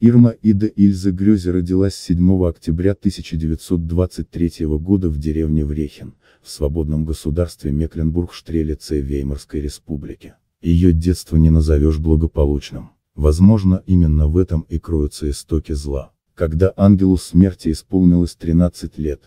Ирма Ида Ильза Грюзе родилась 7 октября 1923 года в деревне Врехен в свободном государстве Мекленбург-Штрелице Веймарской республики. Ее детство не назовешь благополучным. Возможно, именно в этом и кроются истоки зла. Когда ангелу смерти исполнилось 13 лет,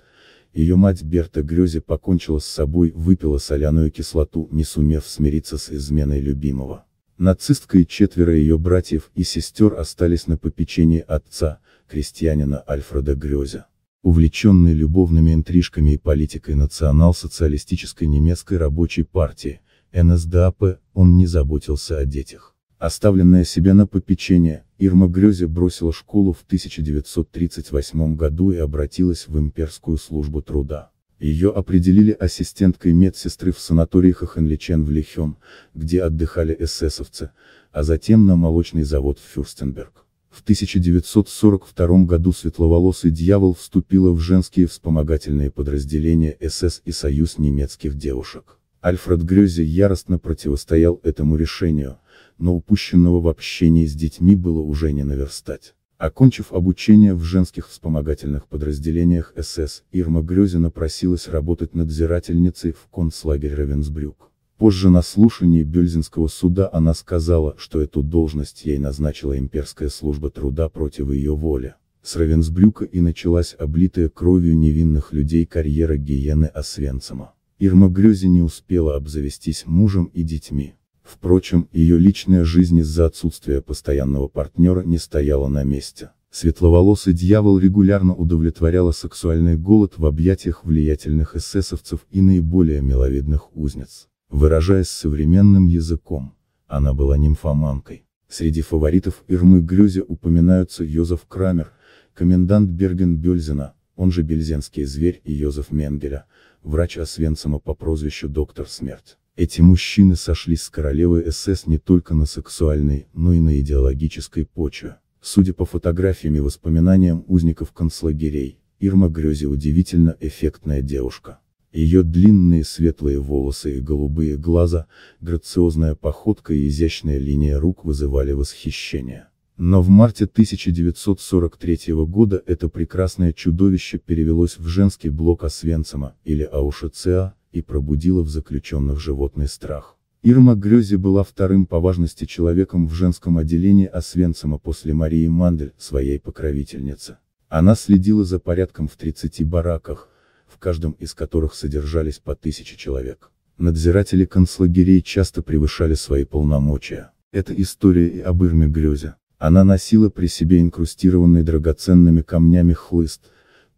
ее мать Берта Грюзе покончила с собой, выпила соляную кислоту, не сумев смириться с изменой любимого. Нацистка и четверо ее братьев и сестер остались на попечении отца, крестьянина Альфреда Грёзя. Увлеченный любовными интрижками и политикой национал-социалистической немецкой рабочей партии, НСДАП, он не заботился о детях. Оставленная себя на попечение, Ирма Грёзе бросила школу в 1938 году и обратилась в имперскую службу труда. Ее определили ассистенткой медсестры в санатории Хохенличен в Лихем, где отдыхали эсэсовцы, а затем на молочный завод в Фюрстенберг. В 1942 году светловолосый дьявол вступила в женские вспомогательные подразделения СС и Союз немецких девушек. Альфред Грёзе яростно противостоял этому решению, но упущенного в общении с детьми было уже не наверстать. Окончив обучение в женских вспомогательных подразделениях СС, Ирма Грезина просилась работать надзирательницей в концлагерь Равенсбрюк. Позже на слушании Бельзинского суда она сказала, что эту должность ей назначила имперская служба труда против ее воли. С Равенсбрюка и началась облитая кровью невинных людей карьера гиены Освенцима. Ирма Грёзи не успела обзавестись мужем и детьми. Впрочем, ее личная жизнь из-за отсутствия постоянного партнера не стояла на месте. Светловолосый дьявол регулярно удовлетворяла сексуальный голод в объятиях влиятельных эсэсовцев и наиболее миловидных узниц. Выражаясь современным языком, она была нимфоманкой. Среди фаворитов Ирмы Грюзе упоминаются Йозеф Крамер, комендант Берген-Бельзена, он же Бельзенский зверь и Йозеф Менгеля, врач Освенцима по прозвищу Доктор Смерть. Эти мужчины сошлись с королевой СС не только на сексуальной, но и на идеологической почве. Судя по фотографиям и воспоминаниям узников концлагерей, Ирма Грёзи удивительно эффектная девушка. Ее длинные светлые волосы и голубые глаза, грациозная походка и изящная линия рук вызывали восхищение. Но в марте 1943 года это прекрасное чудовище перевелось в женский блок Освенцима, или Аушицеа, и пробудила в заключенных животный страх. Ирма Грёзи была вторым по важности человеком в женском отделении Освенцима а после Марии Мандель, своей покровительницы. Она следила за порядком в 30 бараках, в каждом из которых содержались по тысяче человек. Надзиратели концлагерей часто превышали свои полномочия. Это история и об Ирме Грёзе. Она носила при себе инкрустированный драгоценными камнями хлыст,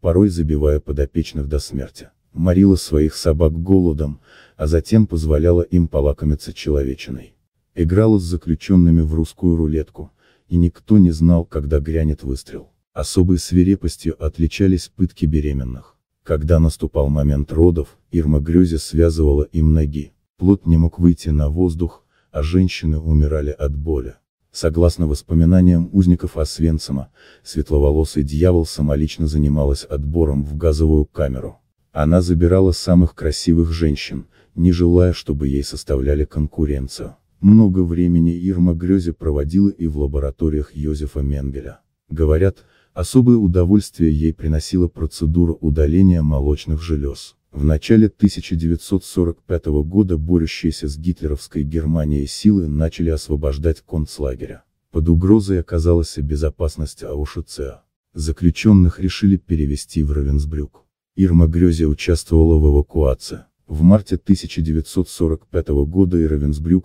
порой забивая подопечных до смерти морила своих собак голодом, а затем позволяла им полакомиться человечиной. Играла с заключенными в русскую рулетку, и никто не знал, когда грянет выстрел. Особой свирепостью отличались пытки беременных. Когда наступал момент родов, Ирма Грёзе связывала им ноги, плод не мог выйти на воздух, а женщины умирали от боли. Согласно воспоминаниям узников Освенцима, светловолосый дьявол самолично занималась отбором в газовую камеру. Она забирала самых красивых женщин, не желая, чтобы ей составляли конкуренцию. Много времени Ирма Грёзе проводила и в лабораториях Йозефа Менгеля. Говорят, особое удовольствие ей приносила процедура удаления молочных желез. В начале 1945 года борющиеся с гитлеровской Германией силы начали освобождать концлагеря. Под угрозой оказалась и безопасность Аушица. Заключенных решили перевести в Равенсбрюк. Ирма Грёзе участвовала в эвакуации. В марте 1945 года и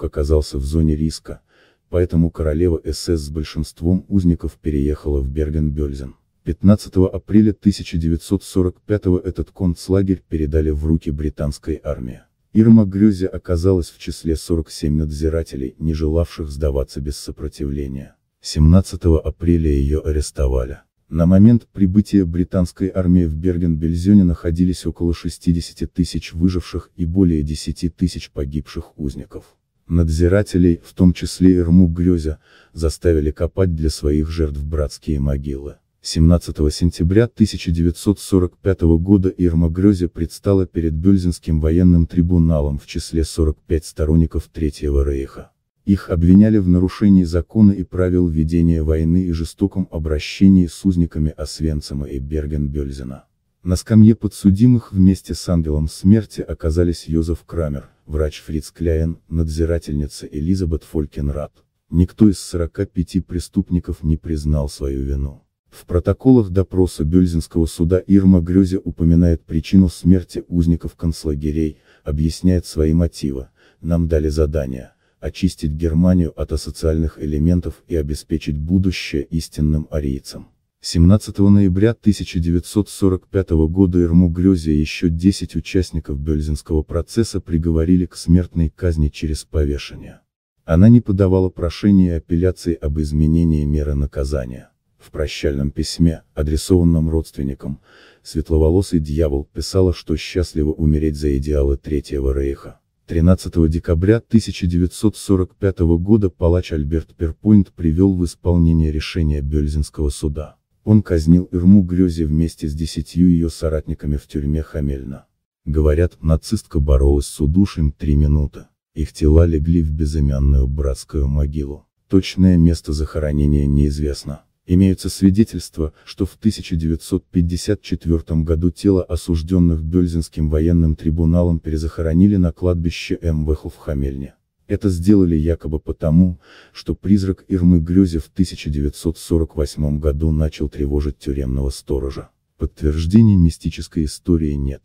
оказался в зоне риска, поэтому королева СС с большинством узников переехала в Берген-Бельзен. 15 апреля 1945 этот концлагерь передали в руки британской армии. Ирма Грюзе оказалась в числе 47 надзирателей, не желавших сдаваться без сопротивления. 17 апреля ее арестовали. На момент прибытия британской армии в Берген-Бельзене находились около 60 тысяч выживших и более 10 тысяч погибших узников. Надзирателей, в том числе и Рму Грёзя, заставили копать для своих жертв братские могилы. 17 сентября 1945 года Ирма Грёзе предстала перед Бельзинским военным трибуналом в числе 45 сторонников Третьего Рейха. Их обвиняли в нарушении закона и правил ведения войны и жестоком обращении с узниками Освенцима и Берген-Бельзена. На скамье подсудимых вместе с ангелом смерти оказались Йозеф Крамер, врач Фриц Кляйен, надзирательница Элизабет Фолькенрат. Никто из 45 преступников не признал свою вину. В протоколах допроса Бельзинского суда Ирма Грёзе упоминает причину смерти узников концлагерей, объясняет свои мотивы, нам дали задание – очистить Германию от асоциальных элементов и обеспечить будущее истинным арийцам. 17 ноября 1945 года Ирму Грёзе и еще 10 участников Бельзинского процесса приговорили к смертной казни через повешение. Она не подавала прошения и апелляции об изменении меры наказания. В прощальном письме, адресованном родственникам, светловолосый дьявол писала, что счастливо умереть за идеалы Третьего Рейха. 13 декабря 1945 года палач Альберт Перпойнт привел в исполнение решения Бельзинского суда. Он казнил Ирму Грёзе вместе с десятью ее соратниками в тюрьме Хамельна. Говорят, нацистка боролась с удушием три минуты. Их тела легли в безымянную братскую могилу. Точное место захоронения неизвестно. Имеются свидетельства, что в 1954 году тело осужденных Бельзинским военным трибуналом перезахоронили на кладбище МВХ в Хамельне. Это сделали якобы потому, что призрак Ирмы Грюзе в 1948 году начал тревожить тюремного сторожа. Подтверждений мистической истории нет.